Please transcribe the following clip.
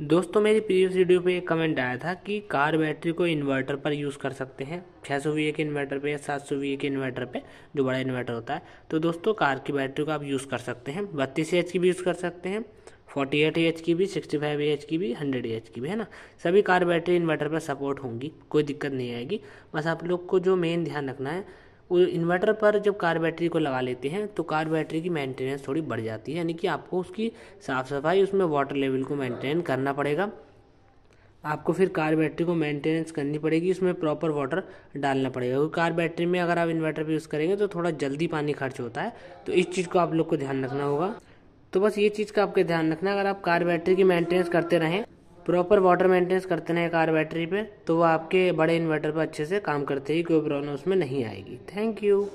दोस्तों मेरी previous video पे एक कमेंट आया था कि कार बैटरी को इन्वर्टर पर यूज़ कर सकते हैं छः सौ के इन्वर्टर पे या सात सौ के इन्वर्टर पे जो बड़ा इन्वर्टर होता है तो दोस्तों कार की बैटरी को आप यूज़ कर सकते हैं बत्तीस एच की भी यूज़ कर सकते हैं फोर्टी एट एच की भी सिक्सटी फाइव एच की भी हंड्रेड एच की भी है ना सभी कार बैटरी इन्वर्टर पर सपोर्ट होंगी कोई दिक्कत नहीं आएगी बस आप लोग को जो मेन ध्यान रखना है वो इन्वर्टर पर जब कार बैटरी को लगा लेते हैं तो कार बैटरी की मेंटेनेंस थोड़ी बढ़ जाती है यानी कि आपको उसकी साफ़ सफाई उसमें वाटर लेवल को मेंटेन करना पड़ेगा आपको फिर कार बैटरी को मेंटेनेंस करनी पड़ेगी उसमें प्रॉपर वाटर डालना पड़ेगा क्योंकि कार बैटरी में अगर आप इन्वर्टर पर यूज़ करेंगे तो थोड़ा जल्दी पानी खर्च होता है तो इस चीज़ को आप लोग को ध्यान रखना होगा तो बस ये चीज़ का आपके ध्यान रखना अगर आप कार बैटरी की मेंटेनेंस करते रहें प्रॉपर वाटर मेंटेनेंस करते हैं कार बैटरी पे तो वो आपके बड़े इन्वर्टर पर अच्छे से काम करते ही कोई प्रॉब्लम उसमें नहीं आएगी थैंक यू